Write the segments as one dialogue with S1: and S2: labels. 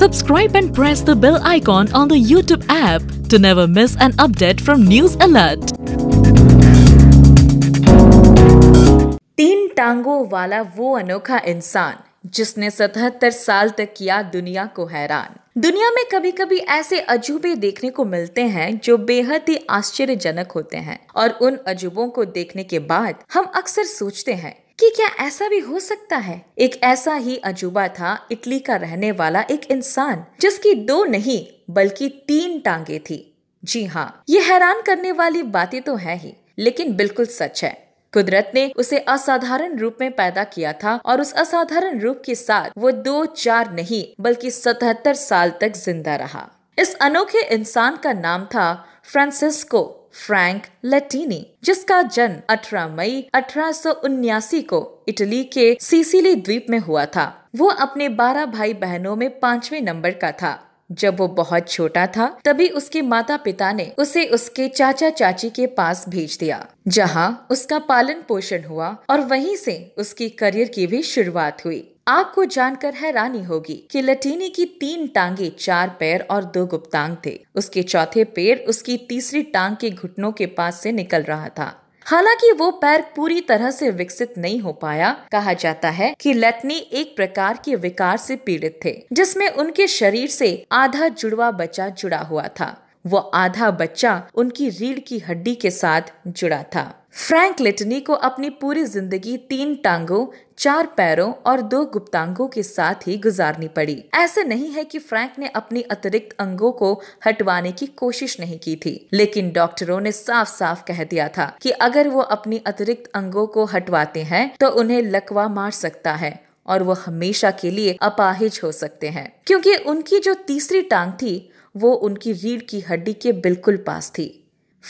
S1: Subscribe and press the bell icon on the YouTube app to never miss an update from News Alert. तीन टांगों वाला वो अनोखा इंसान जिसने 77 साल तक किया दुनिया को हैरान दुनिया में कभी कभी ऐसे अजूबे देखने को मिलते हैं जो बेहद ही आश्चर्यजनक होते हैं और उन अजूबों को देखने के बाद हम अक्सर सोचते हैं कि क्या ऐसा भी हो सकता है एक ऐसा ही अजूबा था इटली का रहने वाला एक इंसान जिसकी दो नहीं बल्कि तीन टांगे थी जी हाँ ये हैरान करने वाली बातें तो है ही लेकिन बिल्कुल सच है कुदरत ने उसे असाधारण रूप में पैदा किया था और उस असाधारण रूप के साथ वो दो चार नहीं बल्कि सतहत्तर साल तक जिंदा रहा इस अनोखे इंसान का नाम था फ्रांसिस्को फ्रैंक लेटिनी जिसका जन्म 18 मई अठारह को इटली के सीसीली द्वीप में हुआ था वो अपने 12 भाई बहनों में पांचवें नंबर का था जब वो बहुत छोटा था तभी उसके माता पिता ने उसे उसके चाचा चाची के पास भेज दिया जहां उसका पालन पोषण हुआ और वहीं से उसकी करियर की भी शुरुआत हुई आपको जानकर हैरानी होगी कि लटीनी की तीन टांगे चार पैर और दो गुप्तांग थे उसके चौथे पैर उसकी तीसरी टांग के घुटनों के पास से निकल रहा था हालांकि वो पैर पूरी तरह से विकसित नहीं हो पाया कहा जाता है कि लटनी एक प्रकार के विकार से पीड़ित थे जिसमें उनके शरीर से आधा जुड़वा बच्चा जुड़ा हुआ था वो आधा बच्चा उनकी रीढ़ की हड्डी के साथ जुड़ा था फ्रैंक लिटनी को अपनी पूरी जिंदगी तीन टांगों चार पैरों और दो गुप्तांगों के साथ ही गुजारनी पड़ी ऐसे नहीं है कि फ्रैंक ने अपनी अतिरिक्त अंगों को हटवाने की कोशिश नहीं की थी लेकिन डॉक्टरों ने साफ साफ कह दिया था कि अगर वो अपनी अतिरिक्त अंगों को हटवाते हैं तो उन्हें लकवा मार सकता है और वो हमेशा के लिए अपाहिज हो सकते हैं क्योंकि उनकी जो तीसरी टांग थी वो उनकी रीढ़ की हड्डी के बिल्कुल पास थी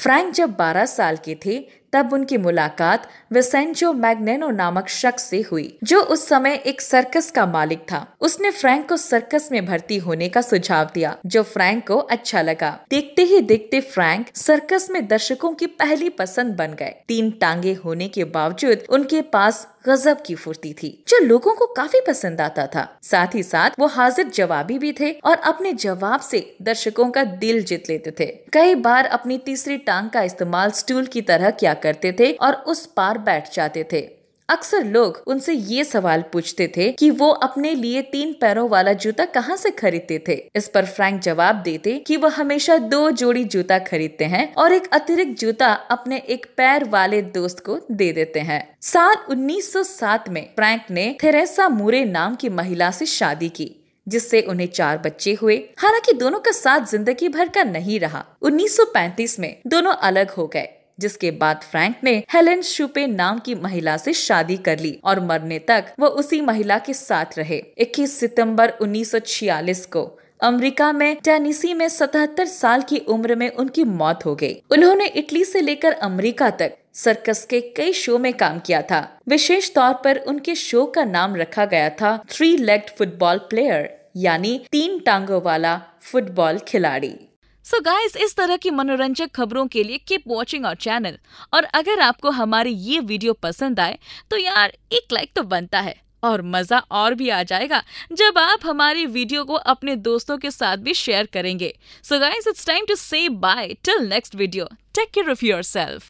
S1: फ्रैंक जब 12 साल के थे तब उनकी मुलाकात विसेंचो मैग्नेनो नामक शख्स से हुई जो उस समय एक सर्कस का मालिक था उसने फ्रैंक को सर्कस में भर्ती होने का सुझाव दिया जो फ्रैंक को अच्छा लगा देखते ही देखते फ्रैंक सर्कस में दर्शकों की पहली पसंद बन गए तीन टांगे होने के बावजूद उनके पास गजब की फुर्ती थी जो लोगों को काफी पसंद आता था साथ ही साथ वो हाजिर जवाबी भी थे और अपने जवाब से दर्शकों का दिल जीत लेते थे कई बार अपनी तीसरी टांग का इस्तेमाल स्टूल की तरह किया करते थे और उस पार बैठ जाते थे अक्सर लोग उनसे ये सवाल पूछते थे कि वो अपने लिए तीन पैरों वाला जूता कहाँ से खरीदते थे इस पर फ्रैंक जवाब देते कि वो हमेशा दो जोड़ी जूता खरीदते हैं और एक अतिरिक्त जूता अपने एक पैर वाले दोस्त को दे देते हैं साल 1907 में फ्रैंक ने थेरेसा मूरे नाम की महिला से शादी की जिससे उन्हें चार बच्चे हुए हालांकि दोनों का साथ जिंदगी भर का नहीं रहा 1935 में दोनों अलग हो गए जिसके बाद फ्रैंक ने हेलेन शुपे नाम की महिला से शादी कर ली और मरने तक वो उसी महिला के साथ रहे 21 सितंबर 1946 को अमेरिका में टेनिसी में 77 साल की उम्र में उनकी मौत हो गई। उन्होंने इटली से लेकर अमेरिका तक सर्कस के कई शो में काम किया था विशेष तौर पर उनके शो का नाम रखा गया था थ्री लेग्ड फुटबॉल प्लेयर यानी तीन टांगों वाला फुटबॉल खिलाड़ी सो so गाइस इस तरह की मनोरंजक खबरों के लिए कीप वॉचिंग आवर चैनल और अगर आपको हमारी ये वीडियो पसंद आए तो यार एक लाइक तो बनता है और मजा और भी आ जाएगा जब आप हमारी वीडियो को अपने दोस्तों के साथ भी शेयर करेंगे so guys it's time to say bye till next video take care of self